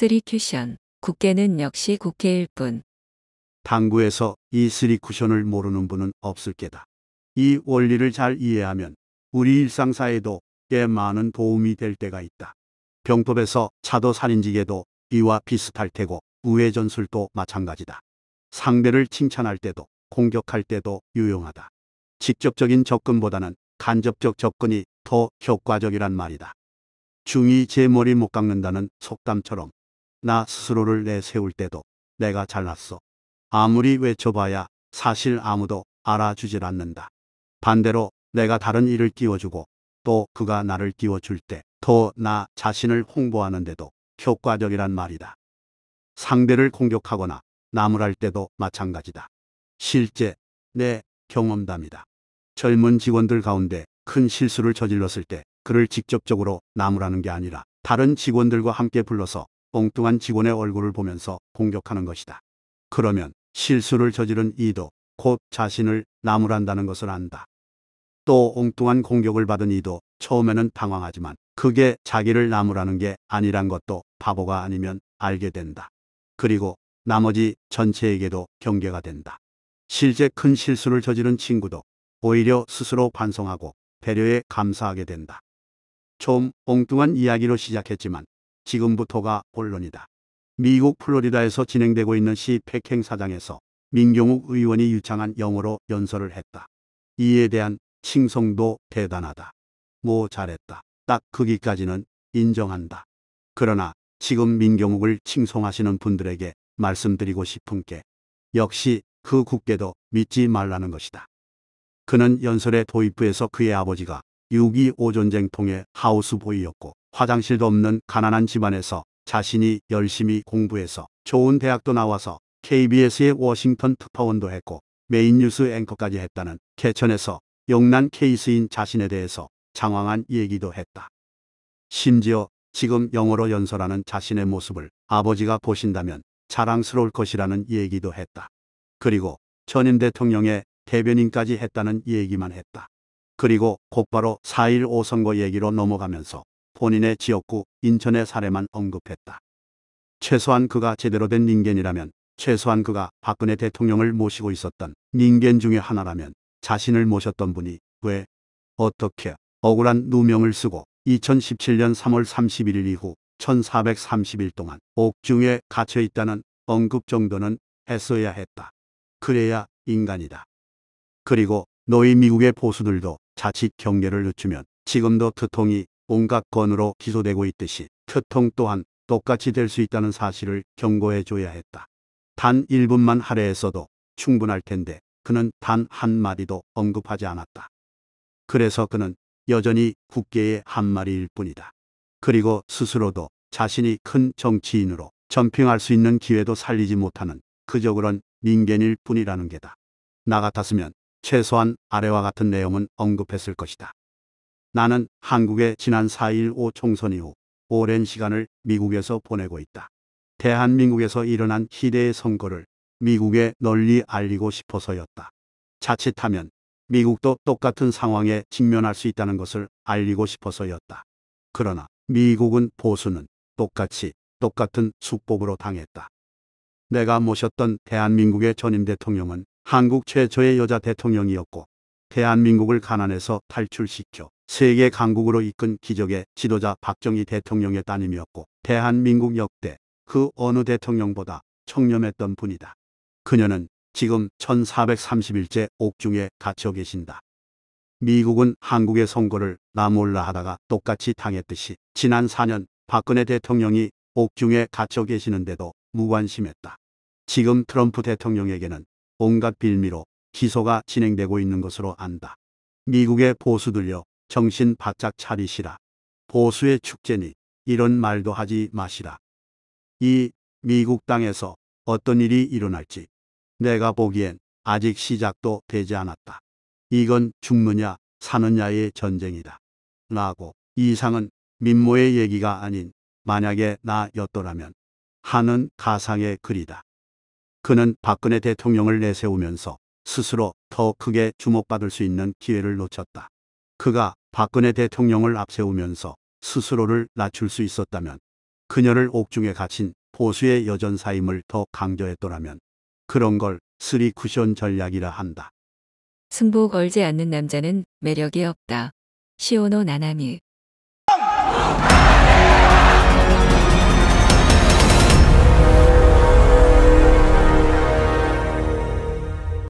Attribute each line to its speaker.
Speaker 1: 쓰리 쿠션. 국계는 역시 국계일 뿐. 당구에서 이 쓰리 쿠션을 모르는 분은 없을 게다. 이 원리를 잘 이해하면 우리 일상사에도 꽤 많은 도움이 될 때가 있다. 병법에서 차도 살인지게도 이와 비슷할 테고 우회전술도 마찬가지다. 상대를 칭찬할 때도 공격할 때도 유용하다. 직접적인 접근보다는 간접적 접근이 더 효과적이란 말이다. 중이 제 머리 못 깎는다는 속담처럼 나 스스로를 내세울 때도 내가 잘났어. 아무리 외쳐봐야 사실 아무도 알아주질 않는다. 반대로 내가 다른 일을 띄워주고 또 그가 나를 띄워줄 때 더 나 자신을 홍보하는데도 효과적이란 말이다. 상대를 공격하거나 나무랄 때도 마찬가지다. 실제 내 경험담이다. 젊은 직원들 가운데 큰 실수를 저질렀을 때 그를 직접적으로 나무라는 게 아니라 다른 직원들과 함께 불러서 엉뚱한 직원의 얼굴을 보면서 공격하는 것이다. 그러면 실수를 저지른 이도 곧 자신을 나무란다는 것을 안다. 또 엉뚱한 공격을 받은 이도 처음에는 당황하지만 그게 자기를 나무라는 게 아니란 것도 바보가 아니면 알게 된다. 그리고 나머지 전체에게도 경계가 된다. 실제 큰 실수를 저지른 친구도 오히려 스스로 반성하고 배려에 감사하게 된다. 좀 엉뚱한 이야기로 시작했지만 지금부터가 본론이다. 미국 플로리다에서 진행되고 있는 시팩 행사장에서 민경욱 의원이 유창한 영어로 연설을 했다. 이에 대한 칭송도 대단하다. 뭐 잘했다. 딱 거기까지는 그 인정한다. 그러나 지금 민경욱을 칭송하시는 분들에게 말씀드리고 싶은 게 역시 그 국계도 믿지 말라는 것이다. 그는 연설의 도입부에서 그의 아버지가 6.25 전쟁통의 하우스보이였고 화장실도 없는 가난한 집안에서 자신이 열심히 공부해서 좋은 대학도 나와서 KBS의 워싱턴 특파원도 했고 메인 뉴스 앵커까지 했다는 개천에서 영난 케이스인 자신에 대해서 장황한 얘기도 했다. 심지어 지금 영어로 연설하는 자신의 모습을 아버지가 보신다면 자랑스러울 것이라는 얘기도 했다. 그리고 전임 대통령의 대변인까지 했다는 얘기만 했다. 그리고 곧바로 4.15 선거 얘기로 넘어가면서 본인의 지역구 인천의 사례만 언급했다. 최소한 그가 제대로 된 민견이라면 최소한 그가 박근혜 대통령을 모시고 있었던 민견 중의 하나라면 자신을 모셨던 분이 왜 어떻게 억울한 누명을 쓰고 2017년 3월 31일 이후 1 4 3 1일 동안 옥중에 갇혀 있다는 언급 정도는 했어야 했다. 그래야 인간이다. 그리고 너희 미국의 보수들도 자칫 경계를 늦추면 지금도 두통이 온갖 건으로 기소되고 있듯이 교통 또한 똑같이 될 수 있다는 사실을 경고해 줘야 했다. 단 1분만 할애했어도 충분할 텐데 그는 단 한마디도 언급하지 않았다. 그래서 그는 여전히 국계의 한마리일 뿐이다. 그리고 스스로도 자신이 큰 정치인으로 점핑할 수 있는 기회도 살리지 못하는 그저 그런 민견일 뿐이라는 게다. 나 같았으면 최소한 아래와 같은 내용은 언급했을 것이다. 나는 한국의 지난 4.15 총선 이후 오랜 시간을 미국에서 보내고 있다. 대한민국에서 일어난 시대의 선거를 미국에 널리 알리고 싶어서였다. 자칫하면 미국도 똑같은 상황에 직면할 수 있다는 것을 알리고 싶어서였다. 그러나 미국은 보수는 똑같이 똑같은 숙법으로 당했다. 내가 모셨던 대한민국의 전임 대통령은 한국 최초의 여자 대통령이었고 대한민국을 가난에서 탈출시켜 세계 강국으로 이끈 기적의 지도자 박정희 대통령의 따님이었고 대한민국 역대 그 어느 대통령보다 청렴했던 분이다. 그녀는 지금 1431제 옥중에 갇혀 계신다. 미국은 한국의 선거를 나몰라 하다가 똑같이 당했듯이 지난 4년 박근혜 대통령이 옥중에 갇혀 계시는데도 무관심했다. 지금 트럼프 대통령에게는 온갖 빌미로 기소가 진행되고 있는 것으로 안다. 미국의 보수들여 정신 바짝 차리시라. 보수의 축제니 이런 말도 하지 마시라. 이 미국 땅에서 어떤 일이 일어날지 내가 보기엔 아직 시작도 되지 않았다. 이건 죽느냐 사느냐의 전쟁이다. 라고 이상은 민모의 얘기가 아닌 만약에 나였더라면 하는 가상의 글이다. 그는 박근혜 대통령을 내세우면서 스스로 더 크게 주목받을 수 있는 기회를 놓쳤다. 그가 박근혜 대통령을 앞세우면서 스스로를 낮출 수 있었다면 그녀를 옥중에 갇힌 보수의 여전사임을 더 강조했더라면 그런 걸 쓰리 쿠션 전략이라 한다. 승복 얼지 않는 남자는 매력이 없다. 시오노 나나미